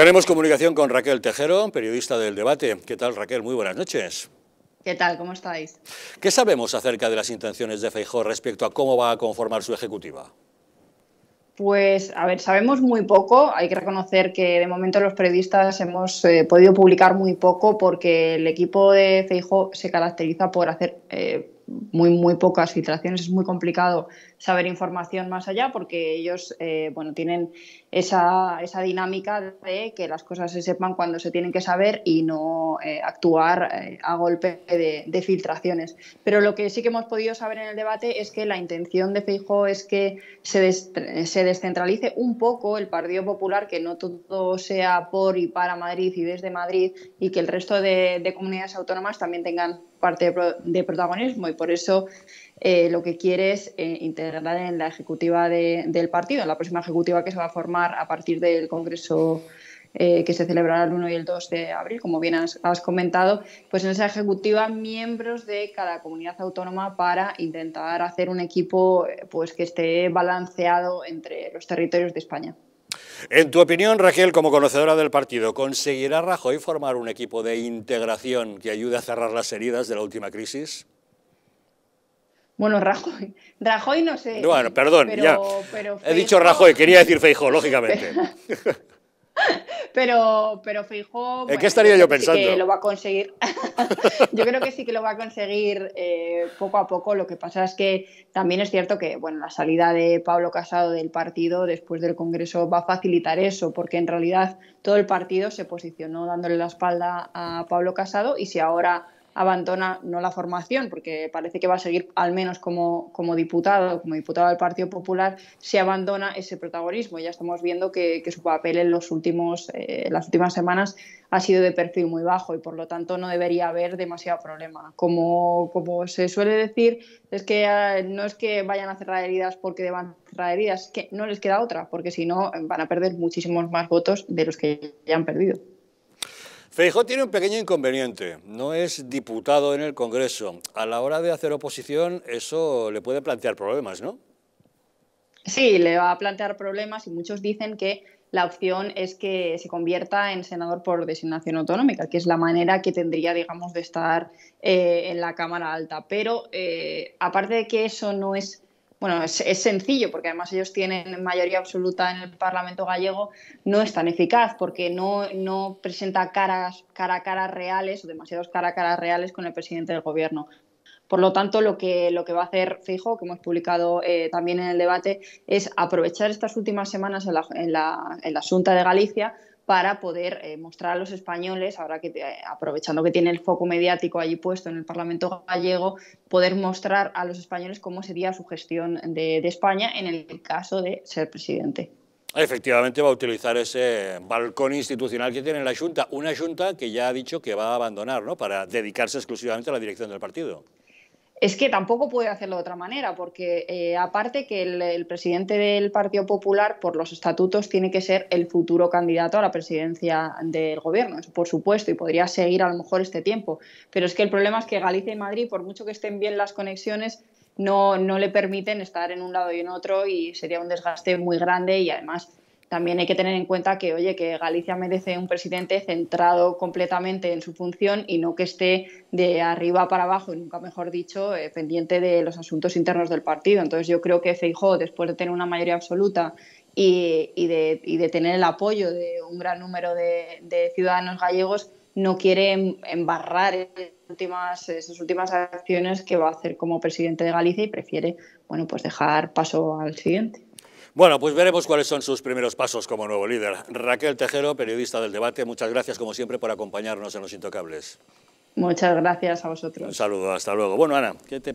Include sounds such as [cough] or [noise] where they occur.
Tenemos comunicación con Raquel Tejero, periodista del debate. ¿Qué tal, Raquel? Muy buenas noches. ¿Qué tal? ¿Cómo estáis? ¿Qué sabemos acerca de las intenciones de Feijóo respecto a cómo va a conformar su ejecutiva? Pues, a ver, sabemos muy poco. Hay que reconocer que de momento los periodistas hemos eh, podido publicar muy poco porque el equipo de Feijóo se caracteriza por hacer eh, muy, muy pocas filtraciones, es muy complicado saber información más allá porque ellos eh, bueno, tienen esa, esa, dinámica de que las cosas se sepan cuando se tienen que saber y no eh, actuar eh, a golpe de, filtraciones. Pero lo que sí que hemos podido saber en el debate es que la intención de fijo es que se, se descentralice un poco el Partido Popular, que no todo sea por y para Madrid y desde Madrid y que el resto de, comunidades autónomas también tengan parte de, de protagonismo por eso eh, lo que quiere es eh, integrar en la ejecutiva del partido, en la próxima ejecutiva que se va a formar a partir del Congreso eh, que se celebrará el 1 y el 2 de abril, como bien has, comentado, pues en esa ejecutiva miembros de cada comunidad autónoma para intentar hacer un equipo pues, que esté balanceado entre los territorios de España. En tu opinión, Raquel, como conocedora del partido, ¿conseguirá Rajoy formar un equipo de integración que ayude a cerrar las heridas de la última crisis? Bueno, Rajoy. [laughs] Rajoy no sé. Bueno, perdón, ya. He dicho Rajoy, quería decir Feijóo, lógicamente. [laughs] pero, pero Feijóo... ¿En qué estaría yo, pensando? que lo va a conseguir. [laughs] yo creo que sí que lo va a conseguir eh, poco a poco. Lo que pasa es que también es cierto que bueno, la salida de Pablo Casado del partido después del Congreso va a facilitar eso, porque en realidad todo el partido se posicionó dándole la espalda a Pablo Casado y si ahora abandona no la formación, porque parece que va a seguir al menos como, diputado, como diputado del Partido Popular, se abandona ese protagonismo. Ya estamos viendo que, su papel en los últimos, eh, las últimas semanas ha sido de perfil muy bajo y por lo tanto no debería haber demasiado problema. Como, se suele decir, es que ah, no es que vayan a cerrar heridas porque deban cerrar heridas, es que no les queda otra, porque si no van a perder muchísimos más votos de los que ya han perdido. Feijó tiene un pequeño inconveniente, no es diputado en el Congreso. A la hora de hacer oposición eso le puede plantear problemas, ¿no? Sí, le va a plantear problemas y muchos dicen que la opción es que se convierta en senador por designación autonómica, que es la manera que tendría, digamos, de estar eh, en la Cámara Alta. Pero eh, aparte de que eso no es bueno, es, sencillo porque además ellos tienen mayoría absoluta en el Parlamento gallego, no es tan eficaz porque no, presenta caras, cara a cara reales o demasiados cara a caras reales con el presidente del gobierno. Por lo tanto, lo que, lo que va a hacer Fijo, que hemos publicado eh, también en el debate, es aprovechar estas últimas semanas en la, en, la, en la Junta de Galicia para poder eh, mostrar a los españoles, ahora que aprovechando que tiene el foco mediático allí puesto en el Parlamento gallego, poder mostrar a los españoles cómo sería su gestión de, España en el caso de ser presidente. Efectivamente va a utilizar ese balcón institucional que tiene la Junta, una Junta que ya ha dicho que va a abandonar ¿no? para dedicarse exclusivamente a la dirección del partido es que tampoco puede hacerlo de otra manera, porque eh, aparte que el, presidente del Partido Popular, por los estatutos, tiene que ser el futuro candidato a la presidencia del gobierno, por supuesto, y podría seguir a lo mejor este tiempo. Pero es que el problema es que Galicia y Madrid, por mucho que estén bien las conexiones, no, no le permiten estar en un lado y en otro y sería un desgaste muy grande y además también hay que tener en cuenta que, oye, que Galicia merece un presidente centrado completamente en su función y no que esté de arriba para abajo, y nunca mejor dicho, eh, pendiente de los asuntos internos del partido. Entonces yo creo que Feijó, después de tener una mayoría absoluta y, de, de, tener el apoyo de un gran número de, ciudadanos gallegos, no quiere em, embarrar últimas, esas últimas acciones que va a hacer como presidente de Galicia y prefiere bueno, pues dejar paso al siguiente. Bueno, pues veremos cuáles son sus primeros pasos como nuevo líder. Raquel Tejero, periodista del debate, muchas gracias como siempre por acompañarnos en Los Intocables. Muchas gracias a vosotros. Un saludo, hasta luego. Bueno, Ana,